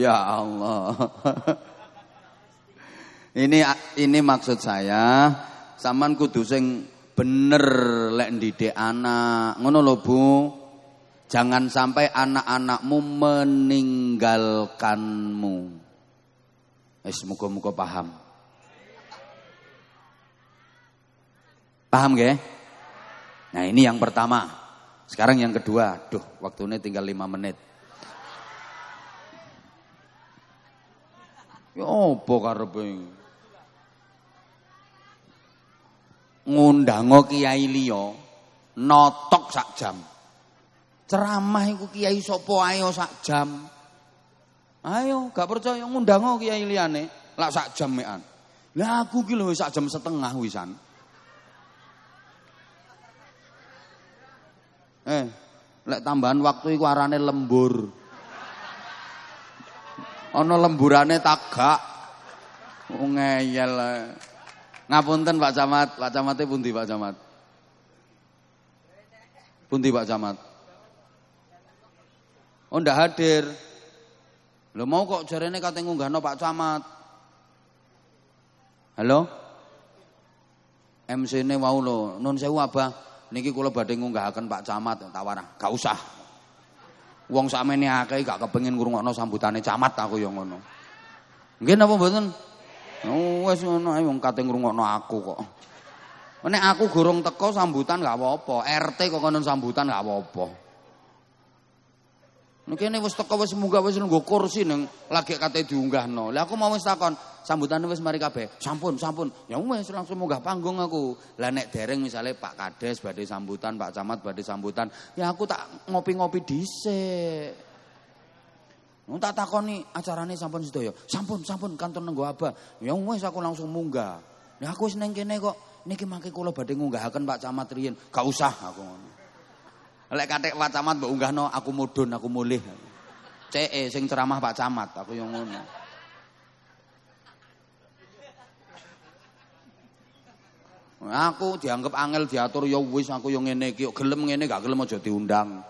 Ya Allah. ini ini maksud saya, saman kudu bener lek didik anak. Ngono lho, Bu. Jangan sampai anak-anakmu meninggalkanmu. Wis eh, muga-muga paham. Paham nggih? Nah, ini yang pertama. Sekarang yang kedua. Duh, waktunya tinggal 5 menit. Ya apa karepe? ngundang kiai liyo notok sak jam. Ceramah iku kiai Sopo ayo sak jam. Ayo, gak percaya ngundang kiai liyane lak sak jam mean Lah aku ki lho sak jam setengah wisan. Eh, lek tambahan waktu iku arane lembur. Ana lemburane tagak. Oh ngeyel. Ngapunten Pak Camat, Pak Camatnya pundi Pak Camat? Pundi Pak Camat? Oh ndak hadir. Lo mau kok jarene kate ngunggahno Pak Camat. Halo? mc ini wau lo, nun sewu Abah, niki kula badhe akan Pak Camat ya, tawarah. Gak usah. Wong ini akeh gak kepengin ngrungokno sambutane camat aku yang ngono. Nggih napa mboten? Wes ngono ae wong kate ngrungokno aku kok. Nek aku gorong teko sambutan gak apa-apa, RT kok konon sambutan gak apa-apa. Nek kene wis teko wis munggah wis nggo kursi ning lagi kate diunggahno. Lah aku mau wis takon, sambutane wis mari kabeh. Sampun, sampun. Ya wis langsung munggah panggung aku. Lah nek dereng misalnya Pak Kades badhe sambutan, Pak Camat badhe sambutan, ya aku tak ngopi-ngopi dhisik. Tak takoni acarane sampun sedaya. Sampun, sampun kantor nenggo apa Ya wis aku langsung munggah. nih aku wis neng kene kok niki mangke kula badhe ngunggahaken Pak Camat riyen. Gak usah aku ngono. Lek katik Pak Camat mbok no, aku mudun, aku mulih. CE eh, sing ceramah Pak Camat aku yang ngono. Aku dianggap angel diatur ya wis aku yang ngene iki gelem ngene gak gelem jadi undang.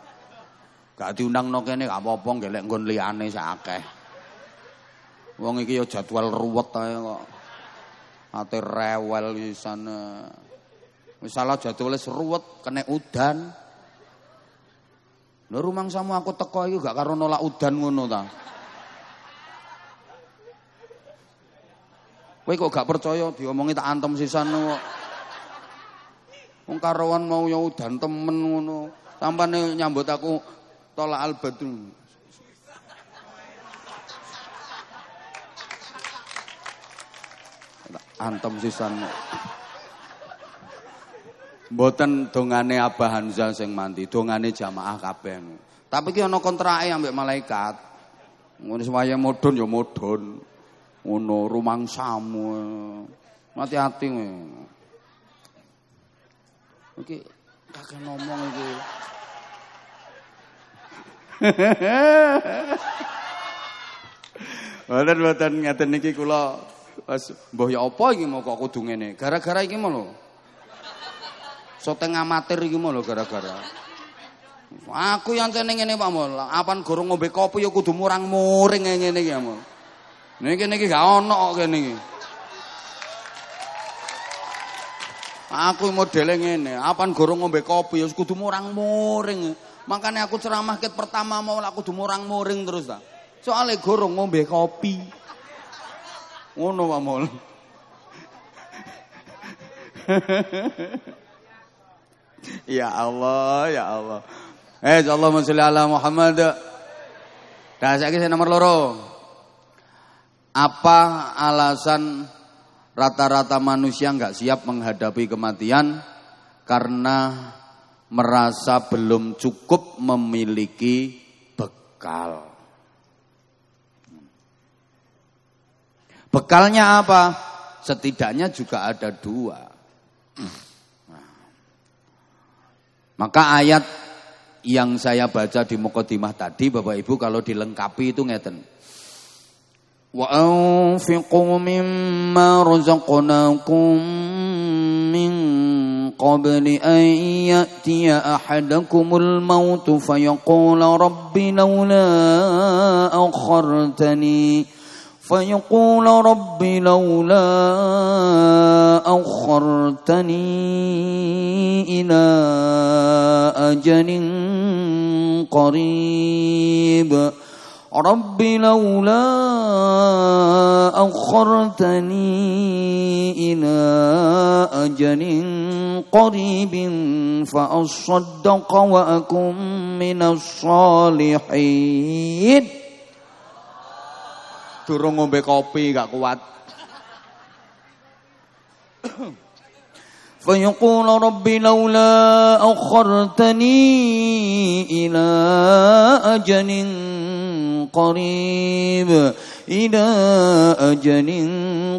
Gak diundang-no kene gak apa-apa ngelek nggon liane sakeh. Wong iki ya jadwal ruwet ae kok. Ate rewel sana. Misalnya jadwal seruwet kena udan. rumang sama aku teko iki gak karo nolak udan ngono ta. Kowe kok gak percaya diomongi tak antem sisan kok. Wong mau ya udan temen ngono. Sampane nyambut aku Tola al badru. Antem sisan. Mboten dongane Abah Hamzah sing mandi, dongane jamaah kabeh. Tapi ki ana kontrake ambek malaikat. Ngono semaya modon ya modon. Ngono rumangsamu. Hati-hati oke Iki kakek ngomong iki. Mboten mboten ngaten niki kula wis mbah ya apa iki mau kok kudu ngene. Gara-gara iki mau lho. Soteng amatir iki mau lho gara-gara. Aku yang cene ngene Pak Mul, apan gorong ngombe kopi ya kudu murang-muring ngene iki ya Mul. Niki niki gak ono kok kene iki. Aku modele ngene, apan gorong ngombe kopi ya kudu murang-muring. Makanya aku ceramah ket pertama mau aku dumurang muring terus ta. Soale gorong ngombe kopi. Ngono Pak Mol. ya Allah, ya Allah. Eh, Allah masya Allah Muhammad. Dah kisah nomor loro. Apa alasan rata-rata manusia nggak siap menghadapi kematian karena merasa belum cukup memiliki bekal. Bekalnya apa? Setidaknya juga ada dua. maka ayat yang saya baca di Mukodimah tadi Bapak Ibu kalau dilengkapi itu ngeten. Wa mimma min قبل أن يأتي أحدكم الموت فيقول رب لولا أخرتني فيقول رب لولا أخرتني إلى أجل قريب رب لولا أخرتني إلى أجل قريب فأصدق وأكن من الصالحين Durung ngombe kopi فيقول رب لولا أخرتني إلى أجل قريب إلى أجل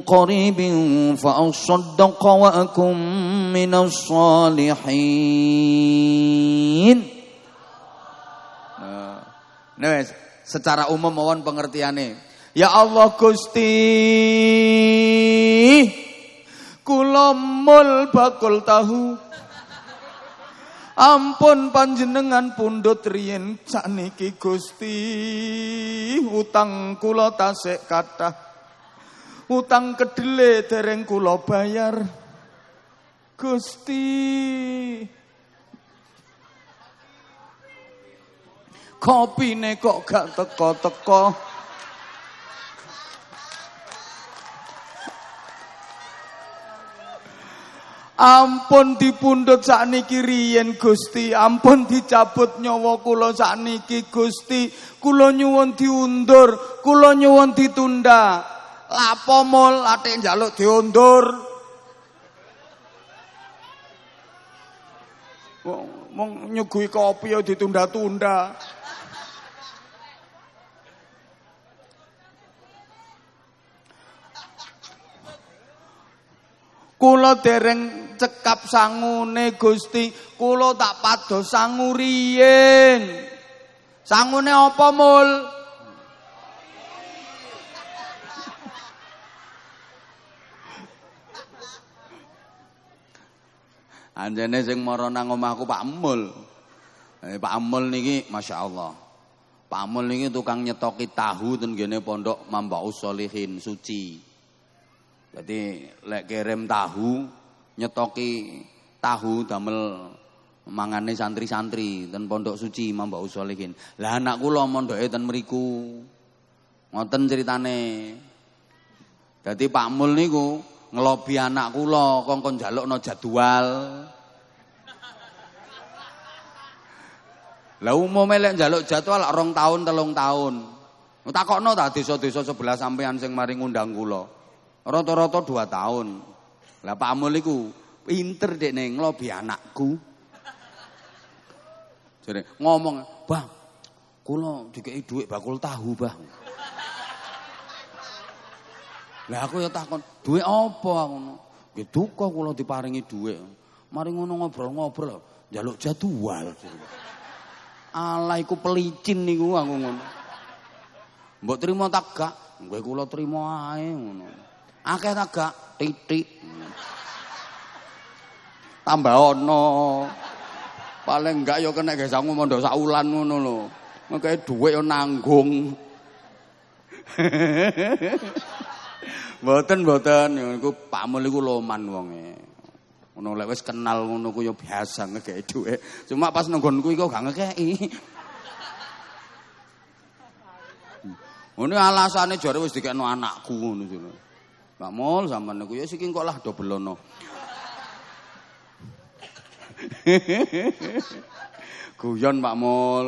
قريب فأصدق وأكن من الصالحين Nah, nah secara umum mawon pengertiane. Ya Allah Gusti, kula mul bakul tahu Ampun panjenengan pundut riyen sakniki Gusti. Utang kula tasik kathah. Utang kedele dereng kula bayar. Gusti. Kopine kok gak teko-teko. Teko. Ampun dipundhut sakniki riyen Gusti, ampun dicabut nyawa kula sakniki Gusti. Kula nyuwun diundur, kula nyuwun ditunda. Lapo mul atik njaluk diundur. Mong nyuguhi kopi ya ditunda-tunda. Kula dereng cekap sangune Gusti, kula tak pados sangu Sangune apa mul? Anjene sing mara nang omahku Pak Mul. Eh, Pak Mul niki masyaallah. Pak Mul niki tukang nyetoki tahu ten gene pondok Mambaus Solihin suci. Jadi lek kirim tahu nyetoki tahu damel mangane santri-santri ten pondok suci mamba Mbak Lah anak kula mondoke ten mriku. Ngoten ceritane. jadi Pak Mul niku ngelobi anak kula kongkon no jadwal. Lah umum lek jaluk jadwal rong tahun telung tahun. Takokno no desa-desa sebelah sampean sing mari ngundang kula. Rata-rata dua tahun. Lah Pak Amul iku pinter dek ning nglobi anakku. Jadi ngomong, "Bang, kulo dikeki dhuwit bakul tahu, Bang." Lah aku ya takon, duit apa?" ngono. Ya duka kula diparingi dhuwit. Mari ngono ngobrol-ngobrol, jaluk jadwal. alaiku pelicin niku aku ngono. Mbok terima tak gak? Kowe terima trimo ae ngono. akeh ta gak titik tambah ono paling enggak yo kena ge sangu mondok sak wulan ngono lho mengke dhuwit yo nanggung mboten mboten niku pamul iku loman wonge ngono lek wis kenal ngono ku yo biasa ngekek dhuwit cuma pas nenggonku iku gak ngekeki ngono alasane jare wis dikekno anakku ngono Pak Mul sampean niku ya siki kok lah dobelono. Guyon Pak Mul.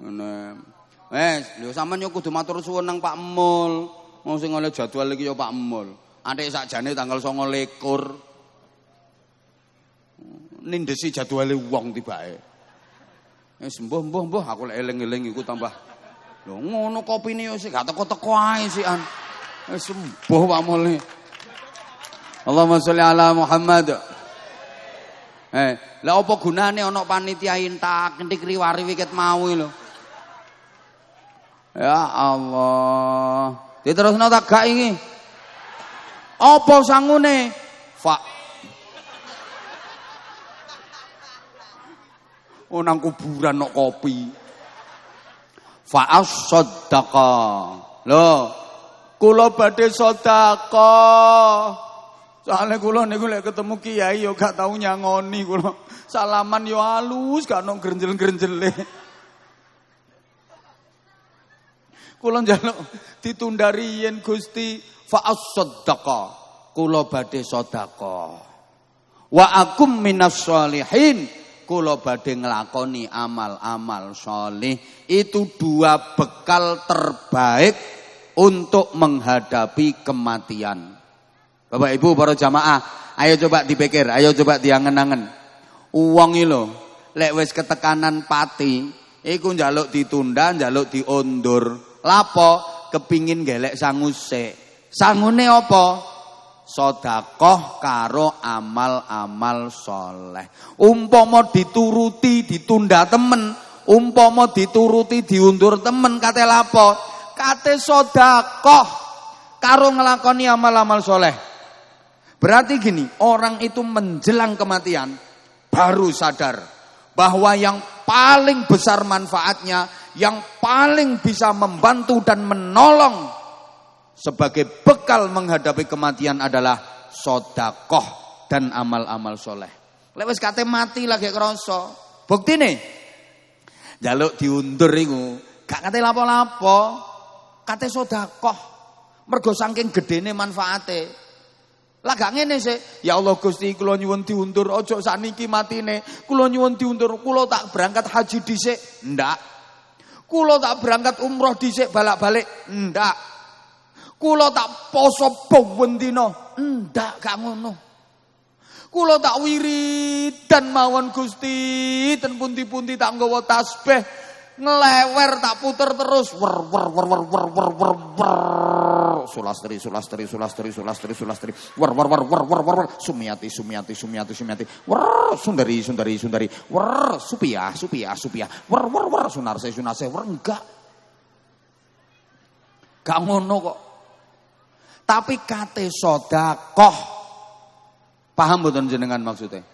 Ngene. Wes, lho sampean yo kudu matur suwun Pak Mul. Mau sing oleh jadwal iki yo Pak Mul. Adik sakjane tanggal 29. Nindesi jadwalnya wong tiba-tiba. Eh, sembuh, sembuh, sembuh. Aku leleng-leleng iku tambah. Loh, ngono kopi ini sih. Gak teko-teko aja sih, an. Sembuh Pak Mulih. Allahumma sholli ala Muhammad. Eh, lah apa gunane ana panitia intak ngendi kriwari wiket mau lho. Ya Allah. Diterusno tak gak iki. Apa sangune? Fa. Oh nang kuburan nok kopi. Fa as Loh, Kulo badhe sodako, Soalnya kulo niku lek ketemu kiai yo gak tau nyangoni kulo. Salaman yo halus, gak nong grenjel-grenjele. Kulo njaluk ditunda yen Gusti fa'as sodako. Kulo badhe sodako. Wa akum minas solihin kula badhe nglakoni amal-amal sholih itu dua bekal terbaik untuk menghadapi kematian. Bapak Ibu para jamaah, ayo coba dipikir, ayo coba diangen-angen. Uang lo, lek wis ketekanan pati, iku jaluk ditunda, jaluk diundur. Lapo kepingin gelek sanguse. Sangune apa? Sodakoh karo amal-amal soleh. Umpomo dituruti, ditunda temen. Umpomo dituruti, diundur temen. Kata lapo? kate sodakoh karo ngelakoni amal-amal soleh. Berarti gini, orang itu menjelang kematian baru sadar bahwa yang paling besar manfaatnya, yang paling bisa membantu dan menolong sebagai bekal menghadapi kematian adalah sodakoh dan amal-amal soleh. Lewes kate mati lagi kerosok. Bukti nih, jaluk diundur itu, gak kate lapo-lapo, kate sodakoh. Mergo saking nih manfaate. Lah gak ngene sih. Ya Allah Gusti kula nyuwun diundur ojo sakniki matine. Kula nyuwun diundur kula tak berangkat haji dhisik. Ndak. Kulo tak berangkat umroh dhisik balak-balik. Ndak. Kulo tak poso ben Ndak gak ngono. Kulo tak wirid dan mawon Gusti ten punti punti tak nggawa tasbih ngelewer tak puter terus wer wer wer wer wer wer wer wer sulastri sulastri sulastri sulastri sulastri wer wer wer wer wer wer sumiati sumiati sumiati sumiati wer sundari sundari sundari wer supiah supiah supiah wer wer wer sunarse sunarse wer enggak gak ngono kok tapi kate sodakoh paham betul jenengan maksudnya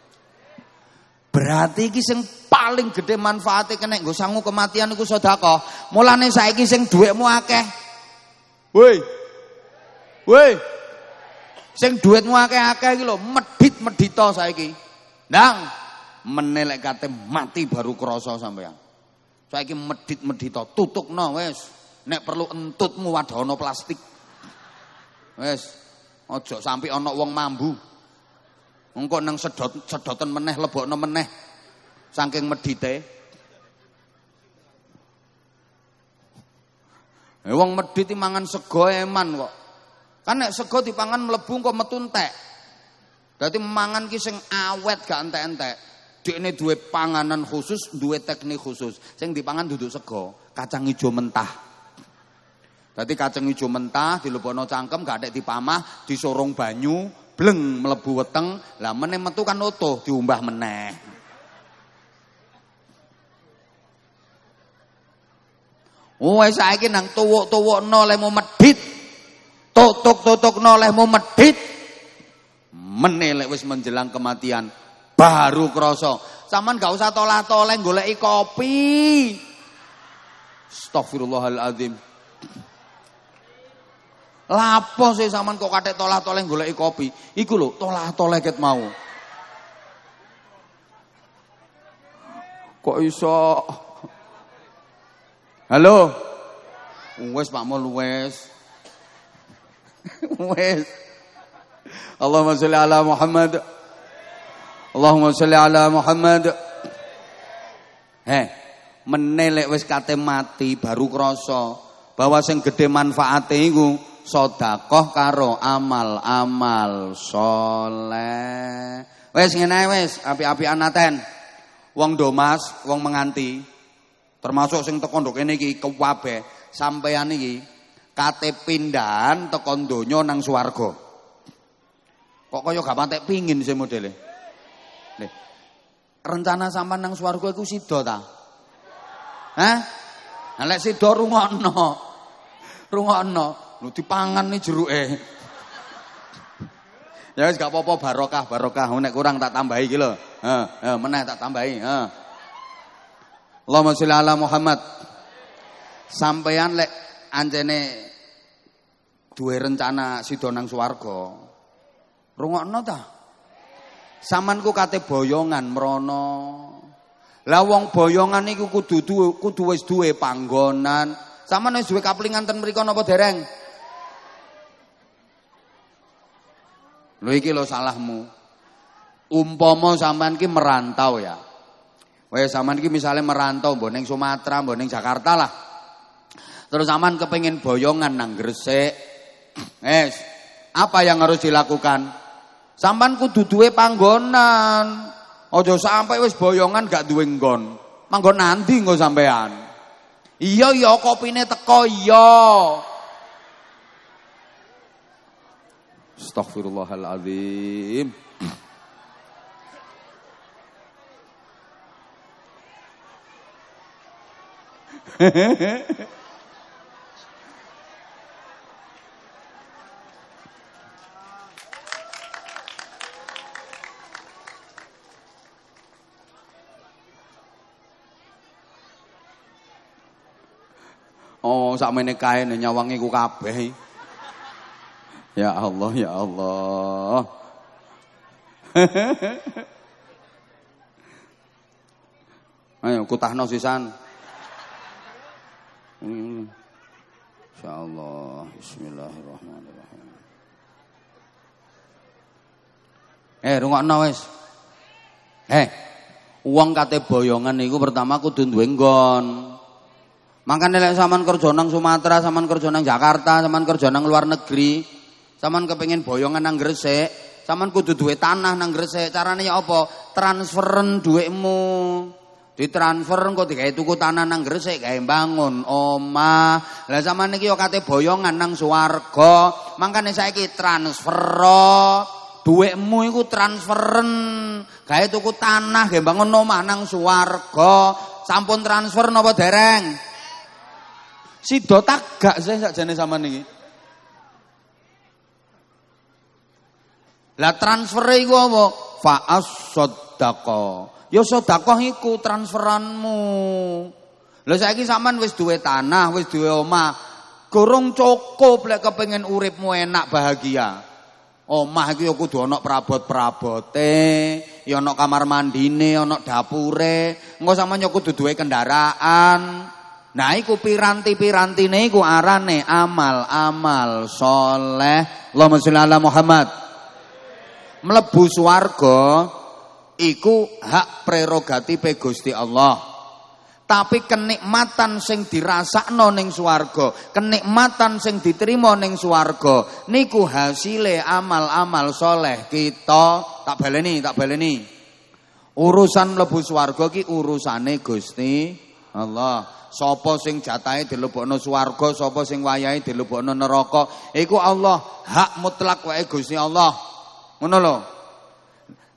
Berarti iki sing paling gede manfaate kena nggo sangu kematian iku sedekah. Mulane saiki sing duitmu akeh. Woi. Woi. Sing duitmu akeh-akeh iki lho medhit-medhita saiki. Nang menelek kate mati baru krasa sampeyan. Saiki medhit-medhita tutukno wis. Nek perlu entutmu muat ana plastik. Wis. ojo sampai ana wong mambu. Engko nang sedot sedoten meneh lebokno meneh saking medite. Eh, wong medite mangan sego eman kok. Kan nek sego dipangan melebung kok metunte. entek. mangan kiseng sing awet gak entek-entek. ini duwe panganan khusus, duwe teknik khusus. Sing dipangan duduk sego, kacang hijau mentah. Jadi kacang hijau mentah di dilebokno cangkem gak ada di dipamah, disorong banyu, bleng melebu weteng, lah meneh metu kan utuh diumbah meneh. Wes saiki nang tuwuk-tuwukno lemu medhit. Tutuk-tutukno lemu medhit. Meneh lek wis menjelang kematian baru krasa. Saman gak usah tolah-toleh goleki kopi. Astagfirullahalazim. Lapo sih zaman kok kate tolah toleh goleki kopi. Iku lho tolah toleh ket mau. Kok iso? Halo. Wes Pak Mul wes. wes. Allahumma sholli ala Muhammad. Allahumma sholli ala Muhammad. Heh, menelek wis kate mati baru krasa bahwa sing gedhe manfaate iku sodakoh karo amal-amal soleh. Wes ngene wes, api-api anaten. Wong domas, wong menganti, termasuk sing teko ini ini iki kabeh sampeyan iki kate pindahan tekon donya nang swarga. Kok kaya gak patek pingin sih modele. Rencana sampean nang swarga iku sida ta? Hah? Nah, lek sida rungokno. Rungokno. Lu pangan nih jeruk eh. Ya wis gak apa-apa barokah barokah nek kurang tak tambahi iki lho. ha meneh tak tambahi. ha Allahumma sholli ala Muhammad. Sampeyan lek anjene duwe rencana sida nang swarga. Rungokno ta? Samanku kate boyongan Merono, Lah wong boyongan niku kudu kudu wis duwe panggonan. Saman wis duwe kaplingan ten mriku napa dereng? Lho iki lho salahmu. Umpama sampean ki merantau ya. Wes sampean kimi misalnya merantau mbok ning Sumatera, mbok ning Jakarta lah. Terus sampean kepengin boyongan nang Gresik. Wes, apa yang harus dilakukan? Sampean kudu duwe panggonan. ojo sampai wis boyongan gak duwe nggon. Manggon nanti nggo sampean. Iya iyo kopine teko iya. Astaghfirullahaladzim. oh, sak meneh nyawangi ku kabeh. Ya Allah, ya Allah. Ayo kutahno sisan. Hmm. Insyaallah. Bismillahirrahmanirrahim. Eh, rungokno wis. Eh, uang kate boyongan niku pertama aku duwe nggon. Mangkane lek sampean kerja Sumatera, sampean kerja Jakarta, sampean kerja luar negeri, Saman kepengen boyongan nang Gresik, saman kudu duwe tanah nang Gresik. Carane ya apa? Transferen dhuwitmu. Ditransfer engko digawe tuku tanah nang Gresik, kae bangun omah. Lah sampean iki ya kate boyongan nang swarga. Mangkane saiki transfer dhuwitmu iku transferen kae tuku tanah gawe bangun omah nang swarga sampun transfer napa dereng tak gak sih sakjane sama iki Lah transfere iku apa? Fa'as sodako, Ya sodako iku transferanmu. Lho saiki sampean wis duwe tanah, wis duwe omah, gorong cukup lek kepengin uripmu enak bahagia. Omah iki ya kudu ana prabot-prabote, ya ana kamar mandine, ya ana dapure, engko sama ya kudu duwe kendaraan. Nah iku piranti-pirantine iku arane amal-amal soleh. Allahumma sholli ala Muhammad mlebu swarga iku hak prerogatif Gusti Allah. Tapi kenikmatan sing dirasakno ning swarga, kenikmatan sing diterima ning swarga niku hasile amal-amal soleh kita tak baleni, tak baleni. Urusan mlebu swarga ki urusane Gusti Allah. Sopo sing jatahe dilebokno swarga, sopo sing wayahe dilebokno neraka, iku Allah hak mutlak wae Gusti Allah. Ngono lho.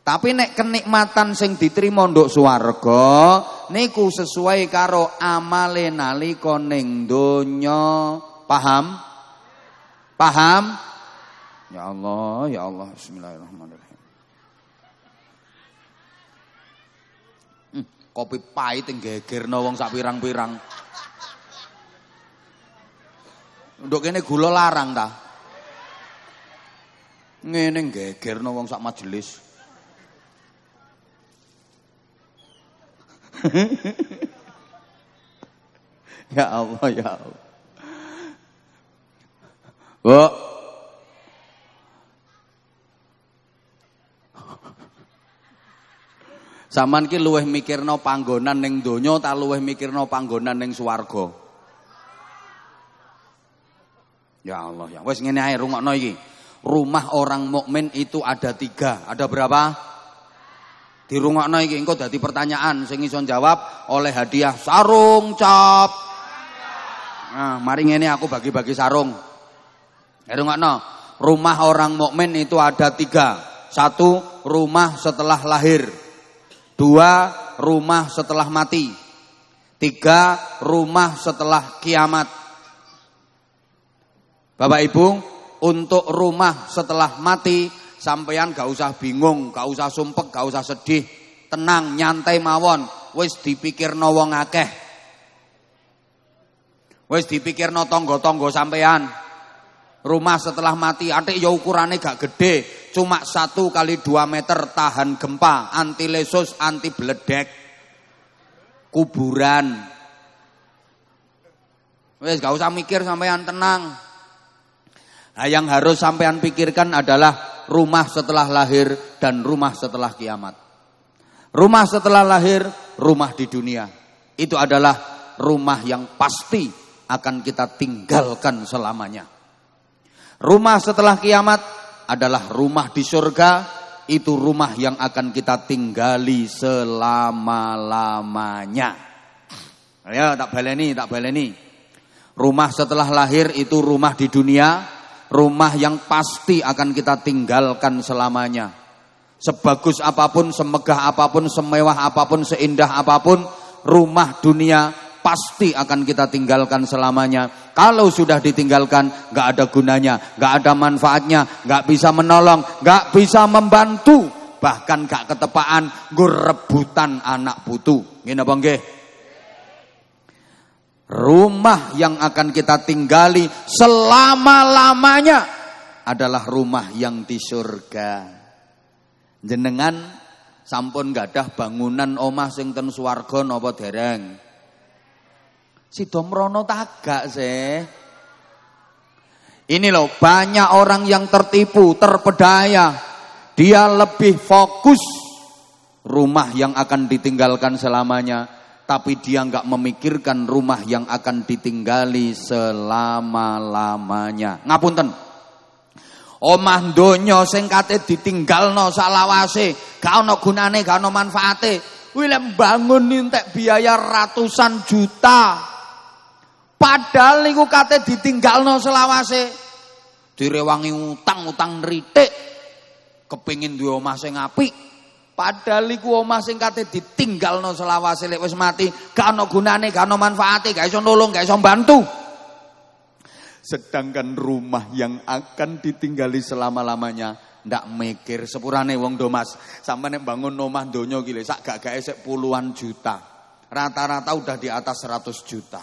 Tapi nek kenikmatan sing diterima nduk swarga niku sesuai karo amale nali ning donya. Paham? Paham? Ya Allah, ya Allah. Bismillahirrahmanirrahim. Hmm, kopi pahit nggegerno wong sak pirang-pirang. Untuk ini gula larang dah. ngene gegerno wong sak majelis. ya Allah, ya Allah. Bu. Saman ki luweh mikirno panggonan ning donya ta luweh mikirno panggonan ning swarga? Ya Allah, ya wis ngene ae rungokno iki. rumah orang mukmin itu ada tiga. Ada berapa? Di rumah naik engkau dari pertanyaan, sing iso jawab oleh hadiah sarung cap. Nah, mari ini aku bagi-bagi sarung. Erungakno, eh, rumah orang mukmin itu ada tiga. Satu, rumah setelah lahir. Dua, rumah setelah mati. Tiga, rumah setelah kiamat. Bapak Ibu, untuk rumah setelah mati sampean gak usah bingung, gak usah sumpek, gak usah sedih, tenang nyantai mawon, wis dipikir wong akeh. Wis no tonggo tonggo sampean. Rumah setelah mati antik ya ukurannya gak gede, cuma satu kali dua meter tahan gempa, anti lesus, anti beledek, kuburan. Wes gak usah mikir sampean tenang. Nah, yang harus sampean pikirkan adalah rumah setelah lahir dan rumah setelah kiamat. Rumah setelah lahir, rumah di dunia. Itu adalah rumah yang pasti akan kita tinggalkan selamanya. Rumah setelah kiamat adalah rumah di surga, itu rumah yang akan kita tinggali selama-lamanya. Ya, tak baleni, tak baleni. Rumah setelah lahir itu rumah di dunia, rumah yang pasti akan kita tinggalkan selamanya. Sebagus apapun, semegah apapun, semewah apapun, seindah apapun, rumah dunia pasti akan kita tinggalkan selamanya. Kalau sudah ditinggalkan, nggak ada gunanya, nggak ada manfaatnya, nggak bisa menolong, nggak bisa membantu, bahkan nggak ketepaan, gue rebutan anak putu. Gini bang, Rumah yang akan kita tinggali selama-lamanya adalah rumah yang di surga. Jenengan sampun gadah bangunan omah sing ten suwargo napa dereng? Si Domrono tagak sih. Ini loh, banyak orang yang tertipu, terpedaya. Dia lebih fokus rumah yang akan ditinggalkan selamanya tapi dia nggak memikirkan rumah yang akan ditinggali selama-lamanya. Ngapunten. Omah donya sing kate ditinggalno salawase, Kau ana gunane, gak ana manfaate. Kuwi lek bangun entek biaya ratusan juta. Padahal niku kate ditinggalno selawase. Direwangi utang-utang rite. Kepingin duwe omah sing Padahal iku omah sing kate ditinggalno selawase lek wis mati, gak ana gunane, gak ana manfaate, gak iso nulung, gak iso bantu. Sedangkan rumah yang akan ditinggali selama-lamanya ndak mikir sepurane wong do Mas. Sampe nek bangun omah donya iki sak gak gake sek puluhan juta. Rata-rata udah di atas 100 juta.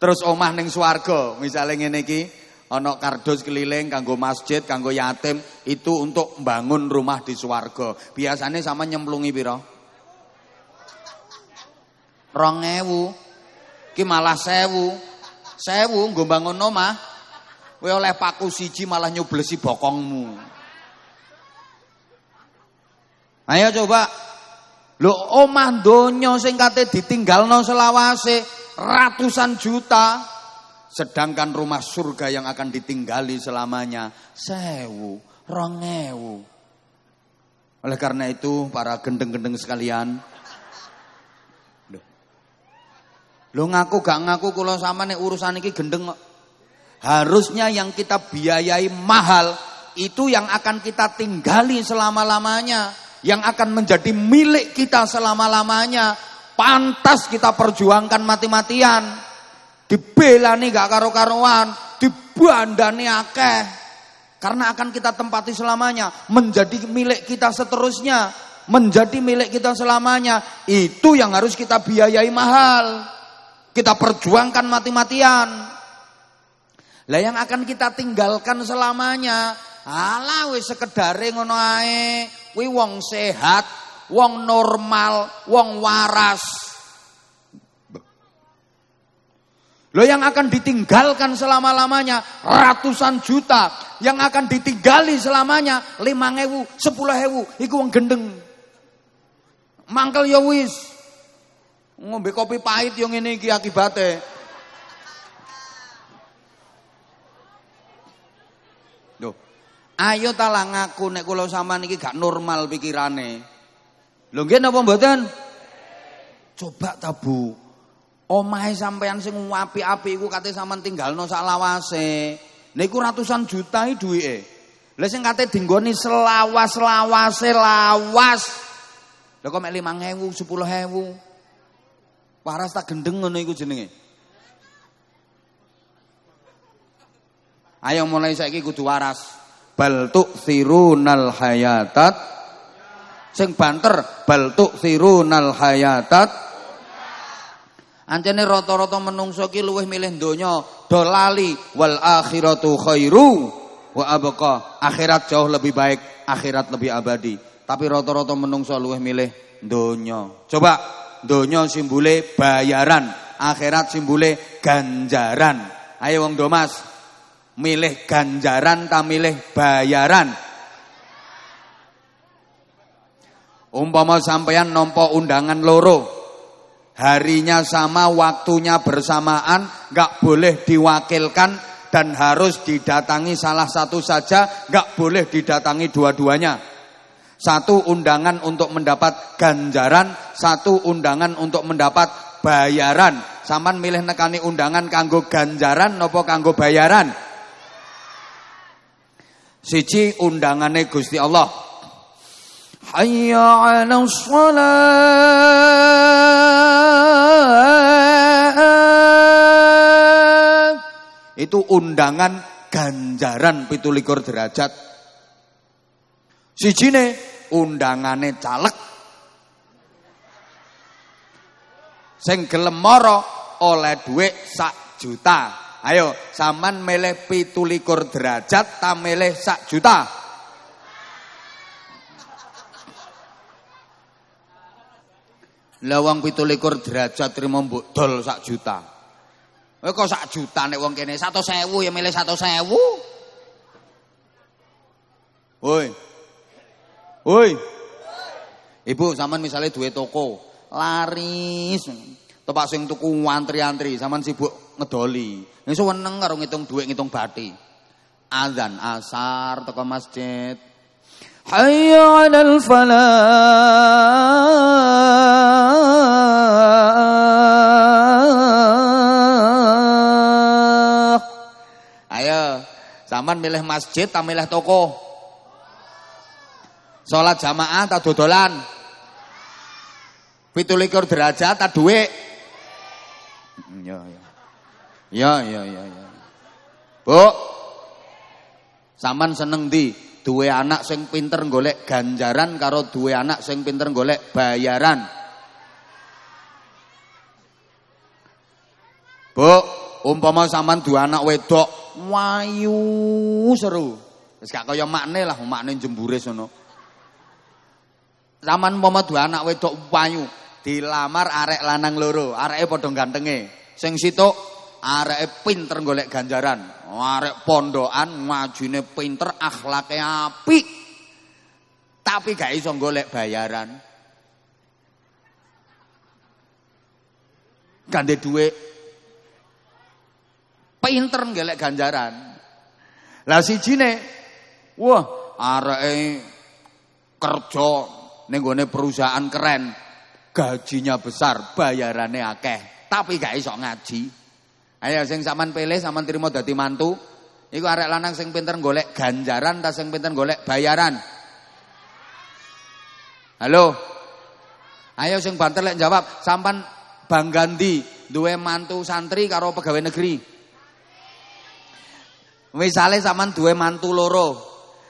Terus omah ning swarga, misalnya ngene iki, ono kardus keliling kanggo masjid, kanggo yatim, itu untuk bangun rumah di swarga. Biasanya sama nyemplungi pira? Rongewu, Ki malah sewu, sewu nggo bangun omah. Kowe oleh paku siji malah nyoblesi bokongmu. Ayo coba Lho omah donya sing kate ditinggalno selawase ratusan juta Sedangkan rumah surga yang akan ditinggali selamanya sewu, rongewu. Oleh karena itu para gendeng-gendeng sekalian. Lo ngaku gak ngaku kalau sama nih urusan ini gendeng. Harusnya yang kita biayai mahal itu yang akan kita tinggali selama-lamanya. Yang akan menjadi milik kita selama-lamanya. Pantas kita perjuangkan mati-matian. Dibela nih gak karo-karuan, dibandani akeh. Karena akan kita tempati selamanya, menjadi milik kita seterusnya, menjadi milik kita selamanya. Itu yang harus kita biayai mahal. Kita perjuangkan mati-matian. Lah yang akan kita tinggalkan selamanya, ala wis sekedare ngono ae, wong sehat, wong normal, wong waras. lo yang akan ditinggalkan selama-lamanya ratusan juta. Yang akan ditinggali selamanya lima hewu, sepuluh hewu. Iku wong gendeng. Mangkel ya wis. Ngombe kopi pahit yang ini iki akibatnya. ayo tala ngaku nek kula sama gak normal pikirane. lo nggih napa mboten? Coba tabu Omahe sampean sing apik-apik iku kate sampean tinggalno sak lawase. Niku ratusan juta iki duwike. Lah sing kate dinggoni selawas-lawase lawas. Lah kok mek 5000, 10000. Waras tak gendeng ngono iku jenenge. Ayo mulai saiki kudu waras. Bal sirunal hayatat sing banter bal sirunal hayatat ancane roto-roto menungso ki luwih milih donya dolali wal akhiratu khairu wa abqa. Akhirat jauh lebih baik, akhirat lebih abadi. Tapi roto-roto menungso luwih milih donya. Coba donya simbule bayaran, akhirat simbule ganjaran. Ayo wong Domas, milih ganjaran tak milih bayaran? Umpama sampeyan nompo undangan loro, harinya sama, waktunya bersamaan, nggak boleh diwakilkan dan harus didatangi salah satu saja, nggak boleh didatangi dua-duanya. Satu undangan untuk mendapat ganjaran, satu undangan untuk mendapat bayaran. Saman milih nekani undangan kanggo ganjaran nopo kanggo bayaran. Siji undangannya Gusti Allah. Hayya ala salat itu undangan ganjaran pitulikur derajat. Sijine undangane caleg. Sing gelem moro oleh duit sak juta. Ayo, saman meleh pitulikur derajat ta meleh sak juta. Lawang pitulikur derajat terima mbok dol sak juta. Kowe eh, kok sak juta nek wong kene sewu ya milih sewu. Woi. Woi. Ibu sampean misalnya duwe toko laris. Tepak sing tuku antri-antri, sampean sibuk ngedoli. Iso weneng karo ngitung duit, ngitung bati. Azan asar toko masjid. Hayya 'alal falah. Taman milih masjid, atau milih toko. Sholat jamaah atau dodolan. Pitulikur derajat atau duit. Ya, ya. Ya, ya, ya, ya. Bu. Saman seneng di dua anak sing pinter golek ganjaran karo dua anak sing pinter golek bayaran. Bu. Umpama sampean dua anak wedok, wayu seru. Wis gak kaya makne lah, makne jembure sono. Zaman umpama dua anak wedok wayu, dilamar arek lanang loro, areke padha gantenge. Sing sitok areke pinter golek ganjaran. Arek pondokan majune pinter, akhlaknya apik. Tapi gak iso golek bayaran. Gandhe dhuwit pinter ngelek ganjaran. Lah si jine, wah areke kerja ning perusahaan keren, gajinya besar, bayarannya akeh, tapi gak iso ngaji. Ayo sing saman pele, saman terima dadi mantu. Iku arek lanang sing pinter golek ganjaran ta sing pinter golek bayaran? Halo. Ayo sing banter lek jawab, sampan Bang Gandhi duwe mantu santri karo pegawai negeri. Misalnya sampean duwe mantu loro.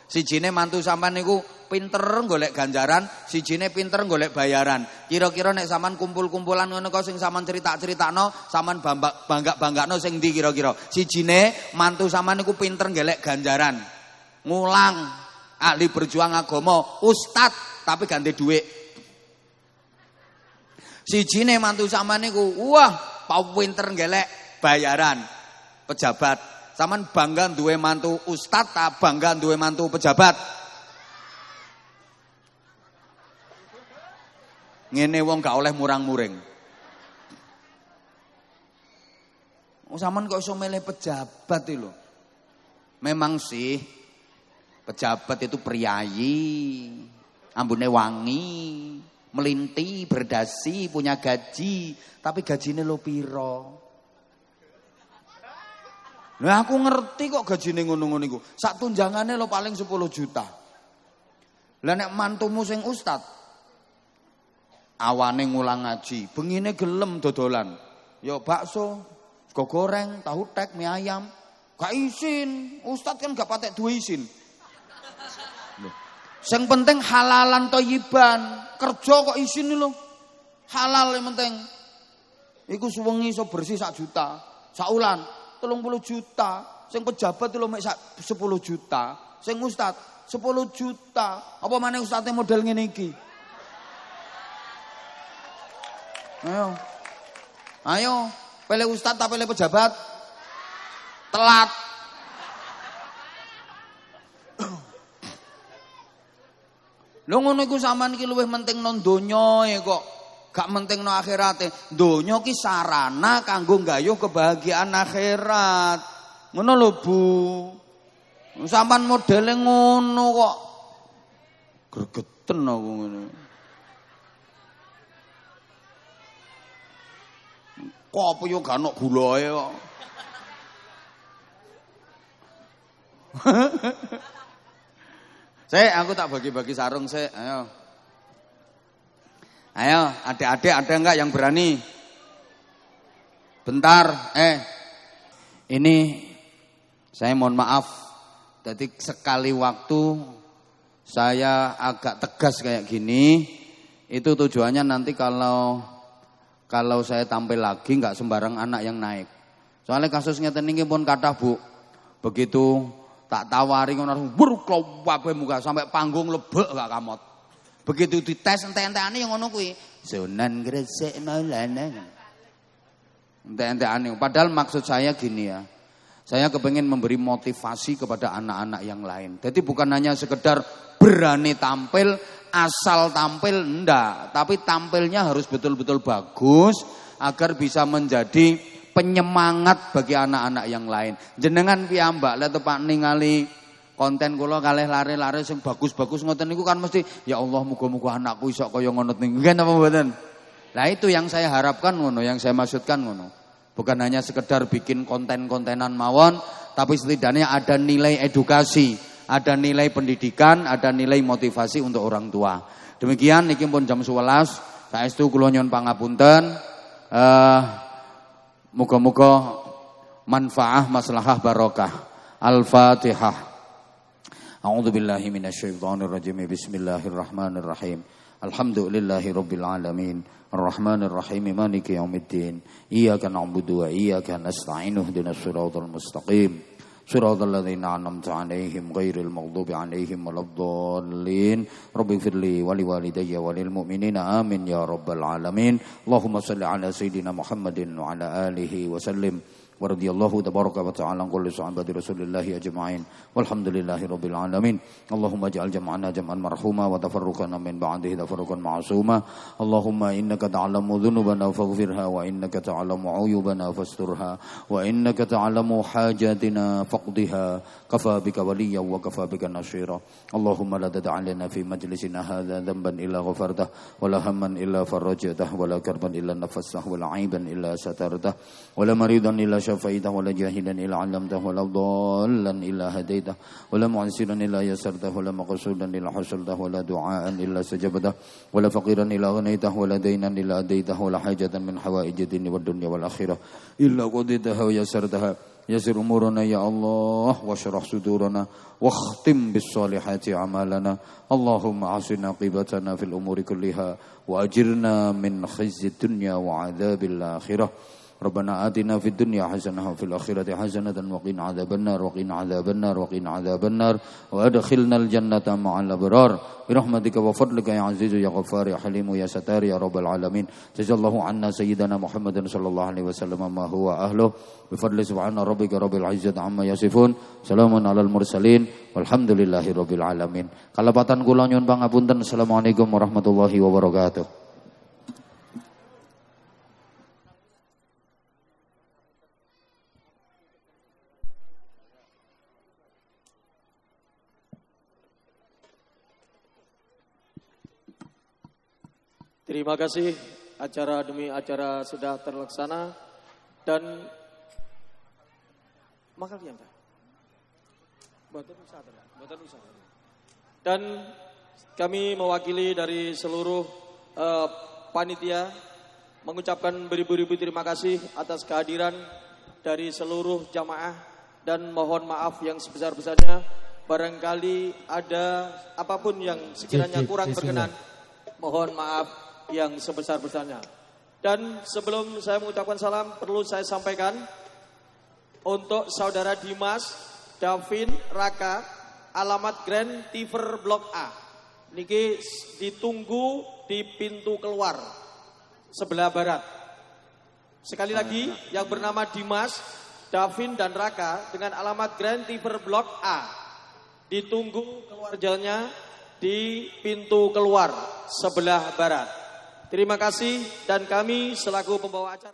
Sijine mantu sampean niku pinter golek ganjaran, sijine pinter golek bayaran. Kira-kira nek sampean kumpul-kumpulan ngono kok sing sampean cerita-critakno, sampean bangga-banggakno sing ndi kira-kira. Sijine mantu sampean niku pinter golek ganjaran. Ngulang ahli berjuang agama, ustad tapi ganti duit. Sijine mantu sampean niku wah pinter golek bayaran pejabat Saman bangga duwe mantu ustad tak bangga duwe mantu pejabat. Ngene wong gak oleh murang-muring. Oh, Saman kok iso milih pejabat itu, lho. Memang sih pejabat itu priayi, ambune wangi, melinti, berdasi, punya gaji, tapi gajine lo piro? Nah aku ngerti kok gajine ngono-ngono iku. Sak tunjangane lo paling 10 juta. Lah nek mantumu sing ustad awane ngulang ngaji, bengine gelem dodolan. Yo ya bakso, sego goreng, tahu tek, mie ayam. Gak izin, ustad kan gak patek duwe izin. Yang penting halalan toyiban, kerja kok isin lo, Halal yang penting. Iku suwengi so bersih sak juta, sak tolong puluh juta, sing pejabat tolong mek sepuluh juta, sing ustad sepuluh juta. Apa mana ustadnya model ngene iki? Ayo. Ayo, pilih ustad tapi pilih pejabat? Telat. Lo ngono iku sampean iki luwih penting nang donya e kok. Gak penting no akhirate. Donya ki sarana kanggo nggayuh kebahagiaan akhirat. Ngono lho, Bu. Sampan modele ngono kok. Gregeten aku ngene. Kok apa yo gak ono gulae kok. Sik, aku tak bagi-bagi sarung sik. Ayo. Ayo, adik-adik ada enggak yang berani? Bentar, eh. Ini saya mohon maaf. Jadi sekali waktu saya agak tegas kayak gini. Itu tujuannya nanti kalau kalau saya tampil lagi enggak sembarang anak yang naik. Soalnya kasusnya tinggi, pun kata bu. Begitu tak tawari ngono buru klowabe muka sampai panggung lebek gak kamot. Begitu dites ente entekane yang ngono kuwi. Sunan Gresik Maulana. ente entekane Padahal maksud saya gini ya. Saya kepengen memberi motivasi kepada anak-anak yang lain. Jadi bukan hanya sekedar berani tampil, asal tampil ndak, tapi tampilnya harus betul-betul bagus agar bisa menjadi penyemangat bagi anak-anak yang lain. Jenengan piyambak lihat Pak ningali konten kula kalih lare-lare sing bagus-bagus ngoten niku kan mesti ya Allah muga-muga anakku iso kaya ngono niku kan apa mboten. Nah itu yang saya harapkan ngono, yang saya maksudkan ngono. Bukan hanya sekedar bikin konten-kontenan mawon, tapi setidaknya ada nilai edukasi, ada nilai pendidikan, ada nilai motivasi untuk orang tua. Demikian niki pun jam 11, saestu kula nyuwun pangapunten. Eh uh, muga-muga manfaah maslahah barokah. Al-Fatihah. A'udzu billahi minasyaitonir rajim. Bismillahirrahmanirrahim. Alhamdulillahi rabbil alamin. Rahim Maliki yaumiddin. Iyyaka na'budu wa iyyaka nasta'in. Ihdinas siratal mustaqim radhiyallahu tabaraka wa ta'ala kulli sahabati walhamdulillahi rabbil alamin Allahumma ja'al jama'ana jama'an marhuma wa tafarruqana min ba'dih tafarruqan ma'suma Allahumma innaka ta'lamu dhunubana faghfirha wa innaka ta'lamu 'uyubana fasturha wa innaka ta'lamu hajatina faqdiha كفى بك وليا وكفى بك نصيرا اللهم لا تدع لنا في مجلسنا هذا ذنبا إلا غفرته ولا هما إلا فرجته ولا كربا إلا نفسته ولا عيبا إلا سترته ولا مريضا إلا شفيته ولا جاهلا إلا علمته ولا ضالا إلا هديته ولا معسرا إلا يسرته ولا مقصودا إلا حصلته ولا دعاء إلا سجبته ولا فقيرا إلا غنيته ولا دينا إلا أديته ولا حاجة من حوائج الدين والدنيا والآخرة إلا قضيتها ويسرتها يسر أمورنا يا الله واشرح صدورنا واختم بالصالحات أعمالنا اللهم عصنا قيبتنا في الأمور كلها وأجرنا من خزي الدنيا وعذاب الآخرة ربنا آتنا في الدنيا حسنة وفي الآخرة حسنة وقنا عذاب النار وقنا عذاب النار وقنا عذاب النار وأدخلنا الجنة مع الأبرار برحمتك وفضلك يا عزيز يا غفار يا حليم يا ستار يا رب العالمين جزا الله عنا سيدنا محمد صلى الله عليه وسلم ما هو أهله بفضل سبحان ربك رب العزة عما يصفون سلام على المرسلين والحمد لله رب العالمين Kalapatan kula nyuwun pangapunten. Assalamualaikum warahmatullahi wabarakatuh. Terima kasih acara demi acara sudah terlaksana dan maka kiam Dan kami mewakili dari seluruh uh, panitia mengucapkan beribu-ribu terima kasih atas kehadiran dari seluruh jamaah dan mohon maaf yang sebesar-besarnya barangkali ada apapun yang sekiranya kurang berkenan mohon maaf yang sebesar-besarnya. Dan sebelum saya mengucapkan salam, perlu saya sampaikan untuk saudara Dimas, Davin, Raka, alamat Grand Tiver Blok A. Niki ditunggu di pintu keluar sebelah barat. Sekali lagi, yang bernama Dimas, Davin, dan Raka dengan alamat Grand Tiver Blok A. Ditunggu keluar jalannya di pintu keluar sebelah barat. Terima kasih dan kami selaku pembawa acara